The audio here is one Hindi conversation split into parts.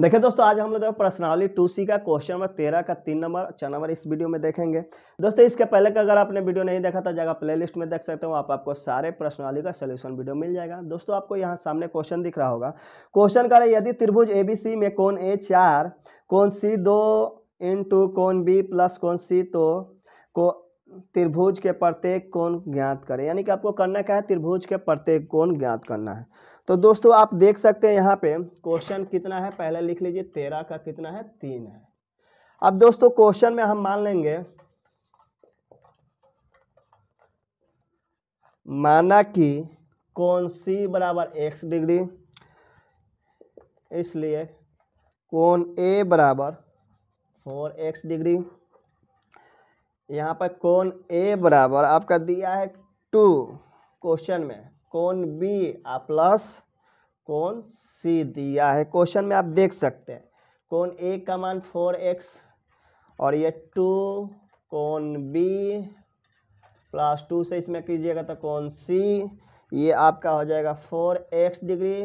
देखिए दोस्तों आज हम लोग देखो पर्सनाली टू सी का क्वेश्चन नंबर तेरह का तीन नंबर चार नंबर इस वीडियो में देखेंगे दोस्तों इसके पहले का अगर आपने वीडियो नहीं देखा था जगह प्लेलिस्ट में देख सकते हो आप आपको सारे पर्सनाली का सोल्यूशन वीडियो मिल जाएगा दोस्तों आपको यहाँ सामने क्वेश्चन दिख रहा होगा क्वेश्चन कर यदि त्रिभुज ए में कौन ए चार कौन सी दो इन टू कौन बी प्लस कौन सी तो को त्रिभुज के प्रत्येक कौन ज्ञात करें यानी कि आपको करना क्या है त्रिभुज के प्रत्येक कौन ज्ञात करना है तो दोस्तों आप देख सकते हैं यहाँ पे क्वेश्चन कितना है पहले लिख लीजिए तेरह का कितना है तीन है अब दोस्तों क्वेश्चन में हम मान लेंगे माना कि कौन सी बराबर एक्स डिग्री इसलिए कौन ए बराबर फोर एक्स डिग्री यहाँ पर कौन ए बराबर आपका दिया है टू क्वेश्चन में कौन बी प्लस कौन सी दिया है क्वेश्चन में आप देख सकते हैं कौन ए का मान फोर एक्स और ये टू कौन बी प्लस टू से इसमें कीजिएगा तो कौन सी ये आपका हो जाएगा फोर एक्स डिग्री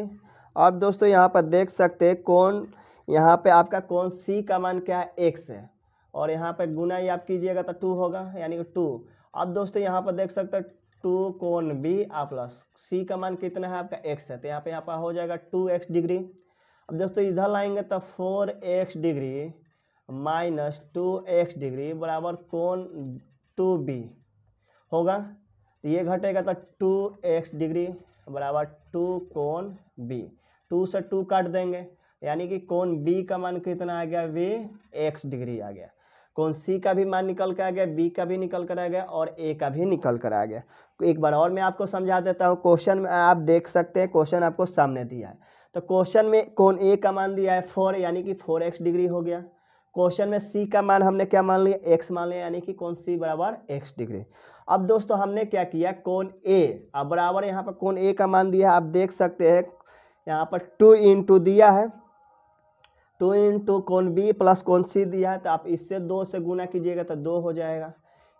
और दोस्तों यहाँ पर देख सकते हैं कौन यहाँ पे आपका कौन सी का मान क्या है एक्स है और यहाँ पे गुना ही आप कीजिएगा तो टू होगा यानी कि टू अब दोस्तों यहाँ पर देख सकते हैं टू कोन बी आ प्लस सी का मान कितना है आपका एक्स है तो यहाँ पे पर हो जाएगा टू एक्स डिग्री अब दोस्तों इधर लाएंगे तो four x degree minus two x degree बराबर कोन टू बी होगा तो ये घटेगा तो टू एक्स डिग्री बराबर टू कोन बी टू से टू काट देंगे यानी कि कोन बी का मान कितना आ गया वी एक्स डिग्री आ गया कौन सी का भी मान निकल कर आ गया बी का भी निकल कर आ गया और ए का भी निकल कर आ गया एक बार और मैं आपको समझा देता हूँ क्वेश्चन में आप देख सकते हैं क्वेश्चन आपको सामने दिया है तो क्वेश्चन में कौन ए का मान दिया है फोर यानी कि फोर एक्स डिग्री हो गया क्वेश्चन में सी का मान हमने क्या मान लिया एक्स मान लिया यानी कि कौन सी बराबर एक्स डिग्री अब दोस्तों हमने क्या किया कौन ए अब बराबर यहाँ पर कौन ए का मान दिया है आप देख सकते हैं यहाँ पर टू इंटू दिया है टू इंटू कौन बी प्लस कौन सी दिया है तो आप इससे दो से गुना कीजिएगा तो दो हो जाएगा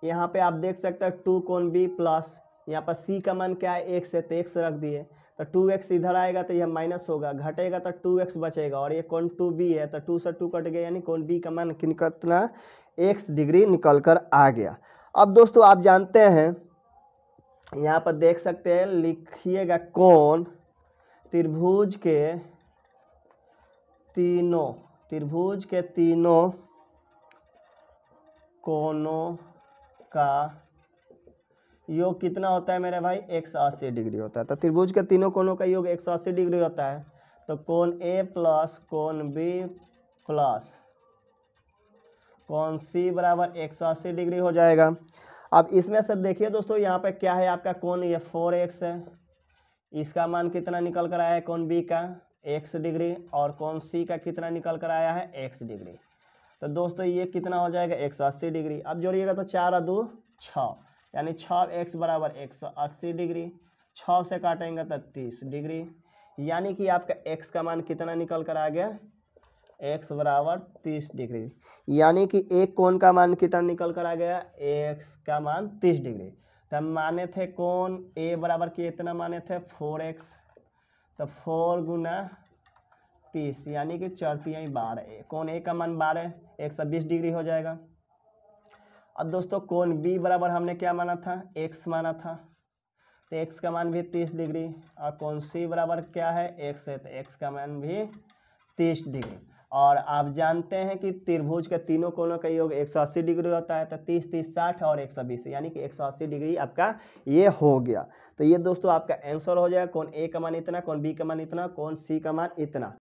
यहाँ पे आप देख सकते हैं टू कौन बी प्लस यहाँ पर सी का मन क्या है एक से तो एक रख दिए तो टू एक्स इधर आएगा तो यह माइनस होगा घटेगा तो टू एक्स बचेगा और ये कौन टू बी है तो टू से टू कट गया यानी कौन बी का मन कितना एक्स डिग्री निकल कर आ गया अब दोस्तों आप जानते हैं यहाँ पर देख सकते हैं लिखिएगा कौन त्रिभुज के तीनों त्रिभुज के तीनों कोनों का योग कितना होता है मेरे भाई 180 डिग्री होता है तो त्रिभुज के तीनों कोनों का योग 180 डिग्री होता है तो कोण ए प्लस कोण बी प्लस कौन सी बराबर 180 डिग्री हो जाएगा अब इसमें से देखिए दोस्तों यहाँ पे क्या है आपका कोण ये 4x है इसका मान कितना निकल कर आया है कौन बी का एक्स डिग्री और कौन सी का कितना निकल कर आया है एक्स डिग्री तो दोस्तों ये कितना हो जाएगा एक सौ अस्सी डिग्री अब जोड़िएगा तो चार दो छः यानी छः एक्स बराबर एक सौ अस्सी डिग्री छः से काटेंगे तो तीस डिग्री यानी कि आपका एक्स का मान कितना निकल कर आ गया एक्स बराबर तीस डिग्री यानी कि एक कोण का मान कितना निकल कर आ गया एक्स का मान तीस डिग्री तो माने थे कोण ए बराबर कितना माने थे फोर एक्स तो फोर गुना तीस यानी कि चौथी बारह कौन ए का मान बारह एक सौ बीस डिग्री हो जाएगा अब दोस्तों कौन बी बराबर हमने क्या माना था एक्स माना था तो एक्स का मान भी तीस डिग्री और कौन सी बराबर क्या है एक्स है तो एक्स का मान भी तीस डिग्री और आप जानते हैं कि त्रिभुज के तीनों कोनों का योग 180 डिग्री होता है तो 30 30 60 और 120 यानी कि 180 डिग्री आपका ये हो गया तो ये दोस्तों आपका आंसर हो जाएगा कौन ए का मान इतना कौन बी का मान इतना कौन सी का मान इतना